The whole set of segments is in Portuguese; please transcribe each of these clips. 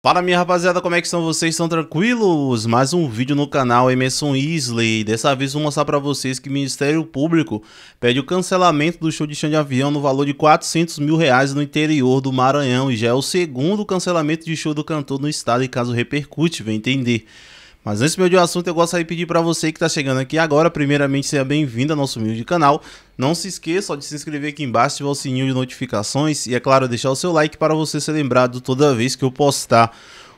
Fala minha rapaziada, como é que estão vocês? Estão tranquilos? Mais um vídeo no canal Emerson Isley. Dessa vez vou mostrar para vocês que o Ministério Público pede o cancelamento do show de chão de avião no valor de 400 mil reais no interior do Maranhão e já é o segundo cancelamento de show do cantor no estado e caso repercute, vem entender. Mas antes meu de um assunto, eu gosto de pedir para você que está chegando aqui agora, primeiramente seja bem-vindo ao nosso humilde canal. Não se esqueça de se inscrever aqui embaixo, ativar o sininho de notificações e, é claro, deixar o seu like para você ser lembrado toda vez que eu postar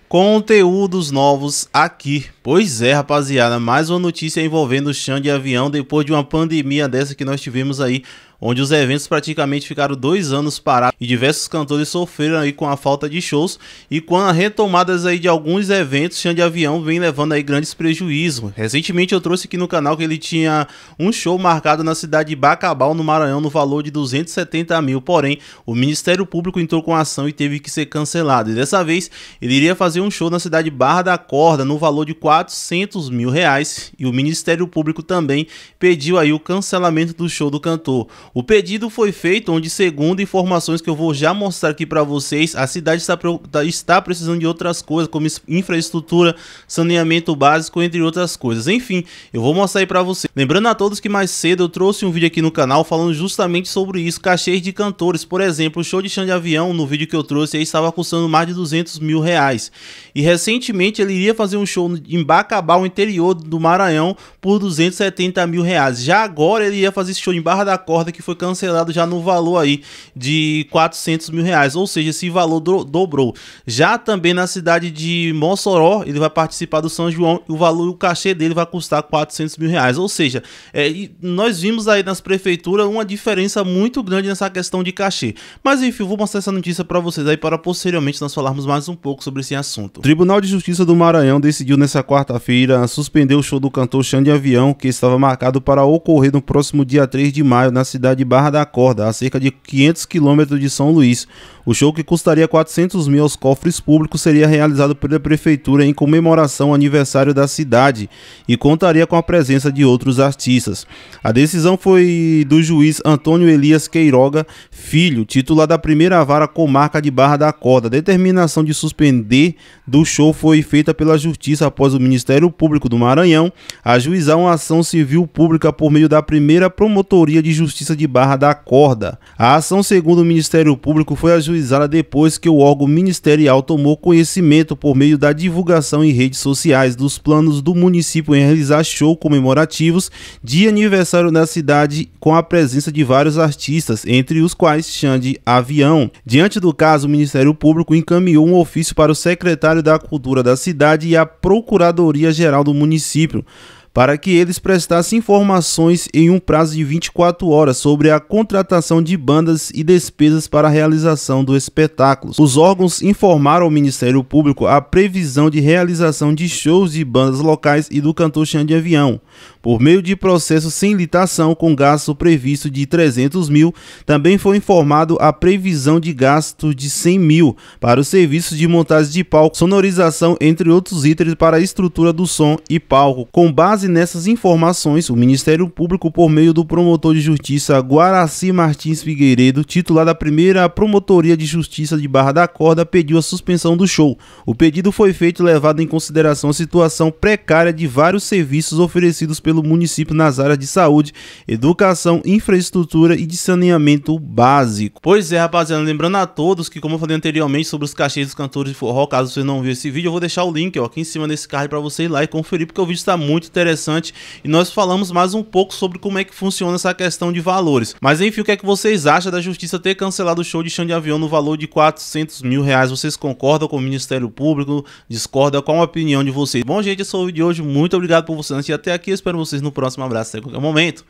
conteúdos novos aqui. Pois é, rapaziada, mais uma notícia envolvendo o chão de avião depois de uma pandemia dessa que nós tivemos aí onde os eventos praticamente ficaram dois anos parados e diversos cantores sofreram aí com a falta de shows e com a retomadas aí de alguns eventos, Chão de Avião vem levando aí grandes prejuízos. Recentemente eu trouxe aqui no canal que ele tinha um show marcado na cidade de Bacabal, no Maranhão, no valor de 270 mil, porém o Ministério Público entrou com ação e teve que ser cancelado. E dessa vez ele iria fazer um show na cidade Barra da Corda, no valor de 400 mil reais e o Ministério Público também pediu aí o cancelamento do show do cantor. O pedido foi feito onde, segundo informações que eu vou já mostrar aqui para vocês, a cidade está, tá, está precisando de outras coisas, como infraestrutura, saneamento básico, entre outras coisas. Enfim, eu vou mostrar aí para vocês. Lembrando a todos que mais cedo eu trouxe um vídeo aqui no canal falando justamente sobre isso, cachês de cantores. Por exemplo, o show de Chão de Avião, no vídeo que eu trouxe, aí estava custando mais de 200 mil reais. E recentemente ele iria fazer um show em Bacabal, interior do Maranhão, por 270 mil reais. Já agora ele ia fazer esse show em Barra da Corda, que que foi cancelado já no valor aí de 400 mil reais, ou seja, esse valor do, dobrou. Já também na cidade de Mossoró, ele vai participar do São João e o valor, o cachê dele vai custar 400 mil reais, ou seja, é, nós vimos aí nas prefeituras uma diferença muito grande nessa questão de cachê. Mas enfim, eu vou mostrar essa notícia para vocês aí para posteriormente nós falarmos mais um pouco sobre esse assunto. O Tribunal de Justiça do Maranhão decidiu nessa quarta-feira suspender o show do cantor Xande Avião, que estava marcado para ocorrer no próximo dia 3 de maio na cidade cidade de Barra da Corda, a cerca de 500 quilômetros de São Luís. O show, que custaria 400 mil aos cofres públicos, seria realizado pela prefeitura em comemoração ao aniversário da cidade e contaria com a presença de outros artistas. A decisão foi do juiz Antônio Elias Queiroga Filho, titular da primeira vara comarca de Barra da Corda. A determinação de suspender do show foi feita pela Justiça após o Ministério Público do Maranhão ajuizar uma ação civil pública por meio da primeira Promotoria de Justiça de de Barra da Corda. A ação, segundo o Ministério Público, foi ajuizada depois que o órgão ministerial tomou conhecimento por meio da divulgação em redes sociais dos planos do município em realizar show comemorativos de aniversário da cidade com a presença de vários artistas, entre os quais Xande Avião. Diante do caso, o Ministério Público encaminhou um ofício para o secretário da Cultura da cidade e a Procuradoria Geral do município para que eles prestassem informações em um prazo de 24 horas sobre a contratação de bandas e despesas para a realização do espetáculo. Os órgãos informaram ao Ministério Público a previsão de realização de shows de bandas locais e do cantor Xande Avião, por meio de processo sem litação com gasto previsto de 300 mil, também foi informado a previsão de gasto de 100 mil para os serviços de montagem de palco, sonorização, entre outros itens para a estrutura do som e palco. Com base nessas informações, o Ministério Público, por meio do promotor de justiça Guaraci Martins Figueiredo, titular da primeira Promotoria de Justiça de Barra da Corda, pediu a suspensão do show. O pedido foi feito levado em consideração a situação precária de vários serviços oferecidos pelo pelo município nas áreas de saúde, educação, infraestrutura e de saneamento básico. Pois é, rapaziada, lembrando a todos que, como eu falei anteriormente sobre os cachês dos cantores de forró, caso você não viu esse vídeo, eu vou deixar o link ó, aqui em cima nesse card para você ir lá e conferir, porque o vídeo está muito interessante e nós falamos mais um pouco sobre como é que funciona essa questão de valores. Mas enfim, o que é que vocês acham da justiça ter cancelado o show de Chão de Avião no valor de 400 mil reais? Vocês concordam com o Ministério Público? Discordam? Qual a opinião de vocês? Bom, gente, esse foi o vídeo de hoje. Muito obrigado por você assistir até aqui. Espero vocês no próximo abraço até qualquer momento.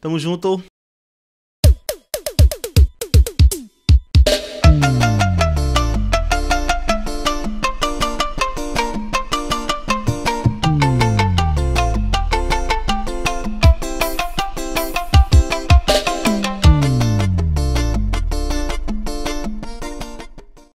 Tamo junto.